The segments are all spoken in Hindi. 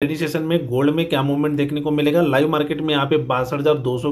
ट्रेडिंग सेशन में गोल्ड में क्या मूवमेंट देखने को मिलेगा लाइव मार्केट में यहाँ पे बासठ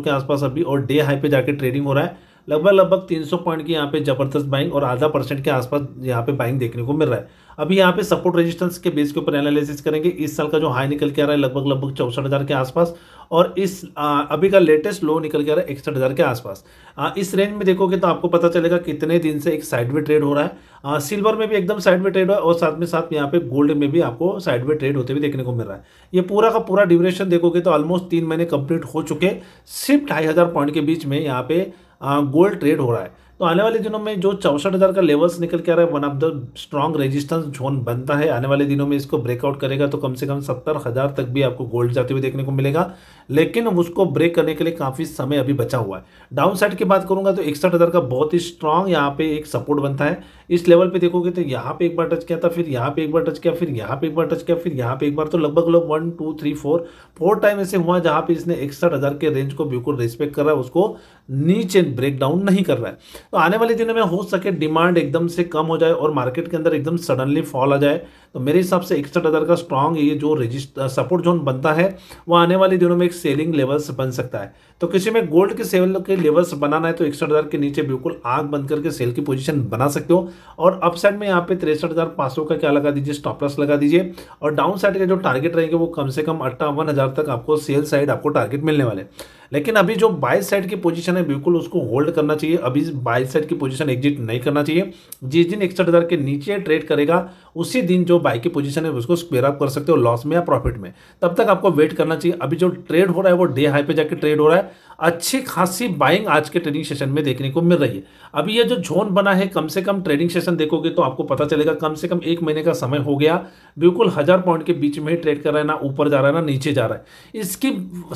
के आसपास अभी और डे हाई पे जाके ट्रेडिंग हो रहा है लगभग लगभग 300 पॉइंट की यहाँ पे जबरदस्त बाइंग और आधा परसेंट के आसपास यहाँ पे बाइंग देखने को मिल रहा है अभी यहाँ पे सपोर्ट रेजिस्टेंस के बेस के ऊपर एनालिसिस करेंगे इस साल का जो हाई निकल के आ रहा है लगभग लगभग चौसठ हज़ार के आसपास और इस आ, अभी का लेटेस्ट लो निकल के आ रहा है इकसठ हज़ार के आसपास आ, इस रेंज में देखोगे तो आपको पता चलेगा कितने दिन से एक साइड में ट्रेड हो रहा है आ, सिल्वर में भी एकदम साइड में ट्रेड हो और साथ में साथ यहाँ पे गोल्ड में भी आपको साइड में ट्रेड होते हुए देखने को मिल रहा है ये पूरा का पूरा ड्यूरेशन देखोगे तो ऑलमोस्ट तीन महीने कंप्लीट हो चुके सिर्फ ढाई हज़ार पॉइंट के बीच में यहाँ पे गोल्ड ट्रेड हो रहा है तो आने वाले दिनों में जो चौसठ हज़ार का लेवल्स निकल के आ रहा है one of the strong resistance zone बनता है आने वाले दिनों में इसको ब्रेकआउट करेगा तो कम से कम सत्तर हज़ार तक भी आपको गोल्ड जाते हुए देखने को मिलेगा लेकिन उसको ब्रेक करने के लिए काफ़ी समय अभी बचा हुआ है डाउन साइड की बात करूँगा तो इकसठ हज़ार का बहुत ही स्ट्रांग यहाँ पे एक सपोर्ट बनता है इस लेवल पर देखोगे तो यहाँ पे एक बार टच किया था फिर यहाँ पे एक बार टच किया फिर यहाँ पे एक बार टच किया फिर यहाँ पे एक बार तो लगभग लोग one two three four four time ऐसे हुआ जहाँ पे इसने इकसठ हज़ार के रेंज को बिल्कुल रिस्पेक्ट कर रहा है उसको नीचे ब्रेक डाउन नहीं कर रहा है तो आने वाले दिनों में हो सके डिमांड एकदम से कम हो जाए और मार्केट के अंदर एकदम सडनली फॉल आ जाए तो मेरे हिसाब से इकसठ हज़ार का स्ट्रांग ये जो रजिस्ट सपोर्ट जोन बनता है वो आने वाले दिनों में एक सेलिंग लेवल्स बन सकता है तो किसी में गोल्ड के सेवल के लेवल्स बनाना है तो इकसठ हज़ार के नीचे बिल्कुल आग बंद करके सेल की पोजीशन बना सकते हो और अपसाइड में यहाँ पे तिरसठ हज़ार पाँच सौ का क्या लगा दीजिए स्टॉपलस लगा दीजिए और डाउन साइड के जो टारगेट रहेंगे वो कम से कम अट्ठावन हज़ार तक आपको सेल साइड आपको टारगेट मिलने वाले लेकिन अभी जो बाय साइड की पोजीशन है बिल्कुल उसको होल्ड करना चाहिए अभी बाय साइड की पोजीशन एग्जिट नहीं करना चाहिए जिस दिन इकसठ हज़ार के नीचे ट्रेड करेगा उसी दिन जो बाय की पोजीशन है उसको स्क्वेयर अप कर सकते हो लॉस में या प्रॉफिट में तब तक आपको वेट करना चाहिए अभी जो ट्रेड हो रहा है वो डे हाई पे जाके ट्रेड हो रहा है अच्छी खासी बाइंग आज के ट्रेडिंग सेशन में देखने को मिल रही है अभी ये जो जोन बना है कम से कम ट्रेडिंग सेशन देखोगे तो आपको पता चलेगा कम से कम एक महीने का समय हो गया बिल्कुल हज़ार पॉइंट के बीच में ही ट्रेड कर रहा है ना ऊपर जा रहा है ना नीचे जा रहा है इसकी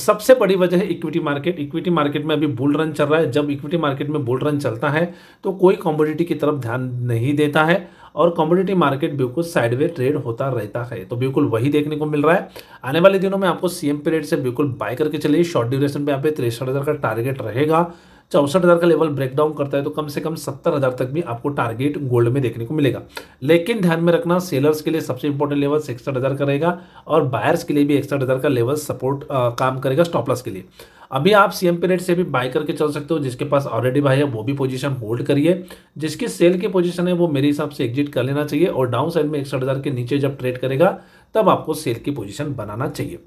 सबसे बड़ी वजह है इक्विटी मार्केट इक्विटी मार्केट में अभी बुल रन चल रहा है जब इक्विटी मार्केट में बुल रन चलता है तो कोई कॉमोडिटी की तरफ ध्यान नहीं देता है और कॉम्पिटेटिव मार्केट बिल्कुल साइडवे ट्रेड होता रहता है तो बिल्कुल वही देखने को मिल रहा है आने वाले दिनों में आपको सीएम पीरियड से बिल्कुल बाय करके चलिए शॉर्ट ड्यूरेशन पे आप तिरसठ हज़ार का टारगेट रहेगा चौसठ हज़ार का लेवल ब्रेकडाउन करता है तो कम से कम सत्तर हज़ार तक भी आपको टारगेट गोल्ड में देखने को मिलेगा लेकिन ध्यान में रखना सेलर्स के लिए सबसे इंपॉर्टेंट लेवल इकसठ हज़ार का रहेगा और बायर्स के लिए भी इकसठ हज़ार का लेवल सपोर्ट आ, काम करेगा स्टॉपलस के लिए अभी आप सीएम पीरियड से भी बाय करके चल सकते हो जिसके पास ऑलरेडी भाई है वो भी पोजीशन होल्ड करिए जिसकी सेल की पोजीशन है वो मेरे हिसाब से एग्जिट कर लेना चाहिए और डाउन साइड में इकसठ के नीचे जब ट्रेड करेगा तब आपको सेल की पोजीशन बनाना चाहिए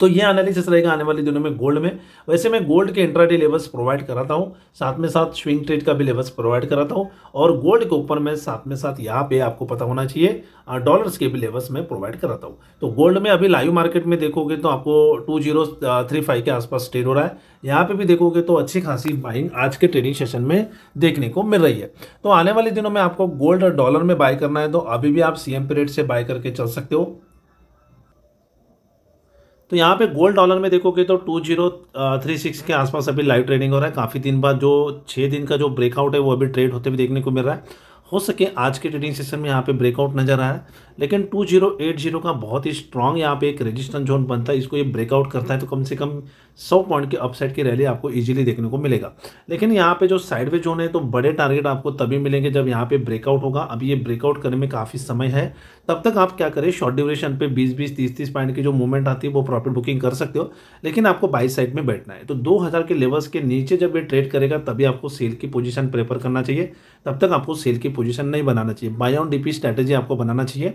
तो ये एनालिसिस रहेगा आने वाले दिनों में गोल्ड में वैसे मैं गोल्ड के इंट्राडे लेवल्स प्रोवाइड कराता हूँ साथ में साथ स्विंग ट्रेड का भी लेवल्स प्रोवाइड कराता हूँ और गोल्ड के ऊपर मैं साथ में साथ यहाँ पे आपको पता होना चाहिए डॉलर्स के भी लेवल्स मैं प्रोवाइड कराता हूँ तो गोल्ड में अभी लाइव मार्केट में देखोगे तो आपको टू जीरो थ्री फाइव के आसपास ट्रेड हो रहा है यहाँ पे भी देखोगे तो अच्छी खासी बाइंग आज के ट्रेडिंग सेशन में देखने को मिल रही है तो आने वाले दिनों में आपको गोल्ड और डॉलर में बाय करना है तो अभी भी आप सीएम पीरियड से बाय करके चल सकते हो तो यहाँ पे गोल्ड डॉलर में देखोगे तो टू जीरो थ्री सिक्स के आसपास अभी लाइव ट्रेडिंग हो रहा है काफ़ी दिन बाद जो छः दिन का जो ब्रेकआउट है वो अभी ट्रेड होते हुए देखने को मिल रहा है हो सके आज के ट्रेडिंग सेशन में यहाँ पे ब्रेकआउट नजर आया लेकिन 2080 का बहुत ही स्ट्रांग यहाँ पे एक रेजिस्टेंस जोन बनता है इसको ये ब्रेकआउट करता है तो कम से कम 100 पॉइंट के अपसाइड की रैली आपको इजीली देखने को मिलेगा लेकिन यहाँ पे जो साइडवे जोन है तो बड़े टारगेट आपको तभी मिलेंगे जब यहाँ पे ब्रेकआउट होगा अभी ये ब्रेकआउट करने में काफ़ी समय है तब तक आप क्या करें शॉर्ट ड्यूरेशन पे 20 बीस तीस तीस पॉइंट की जो मूवमेंट आती है वो प्रॉफिट बुकिंग कर सकते हो लेकिन आपको बाई साइड में बैठना है तो दो के लेवल्स के नीचे जब ये ट्रेड करेगा तभी आपको सेल की पोजीशन प्रेफर करना चाहिए तब तक आपको सेल की पोजीशन नहीं बनाना चाहिए बाय ऑन डीपी स्ट्रैटेजी आपको बनाना चाहिए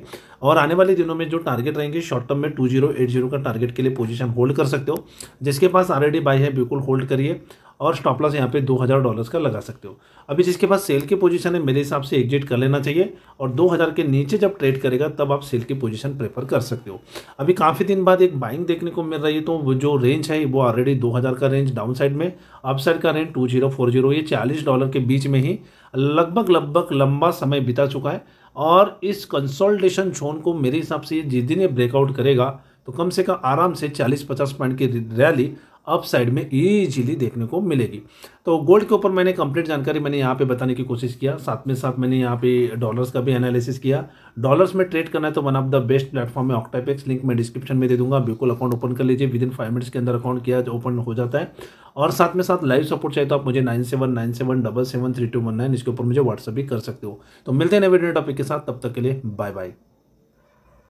और आने वाले दिनों में जो टारगेट रहेंगे शॉर्ट टर्म में टू जीरो एट जीरो का टारगेट के लिए पोजीशन होल्ड कर सकते हो जिसके पास ऑलरेडी बाय है बिल्कुल होल्ड करिए और स्टॉप लॉस यहाँ पे दो हज़ार डॉलर्स का लगा सकते हो अभी जिसके पास सेल की पोजीशन है मेरे हिसाब से एग्जिट कर लेना चाहिए और दो हज़ार के नीचे जब ट्रेड करेगा तब आप सेल की पोजीशन प्रेफर कर सकते हो अभी काफ़ी दिन बाद एक बाइंग देखने को मिल रही है तो जो रेंज है वो ऑलरेडी दो हज़ार का रेंज डाउन साइड में अप साइड का range two zero four zero ये चालीस डॉलर के बीच में ही लगभग लगभग लंबा समय बिता चुका है और इस कंसोल्टेशन जोन को मेरे हिसाब से जिस दिन ये ब्रेकआउट करेगा तो कम से कम आराम से 40-50 पॉइंट की रैली अप साइड में ईजिली देखने को मिलेगी तो गोल्ड के ऊपर मैंने कंप्लीट जानकारी मैंने यहाँ पे बताने की कोशिश किया साथ में साथ मैंने यहाँ पे डॉलर्स का भी एनालिसिस किया डॉलर्स में ट्रेड करना है तो one of the best platform है ऑक्टापेक्स लिंक मैं डिस्क्रिप्शन में दे दूंगा बिल्कुल अकाउंट ओपन कर लीजिए विद इन फाइव मिनट्स के अंदर अकाउंट किया ओपन तो हो जाता है और साथ में साथ लाइव सपोर्ट चाहिए तो आप मुझे nine seven nine seven double seven three two one nine इसके ऊपर मुझे व्हाट्सअप भी कर सकते हो तो मिलते हैं नए वीडियो टॉपिक के साथ तब तक के लिए बाय बाय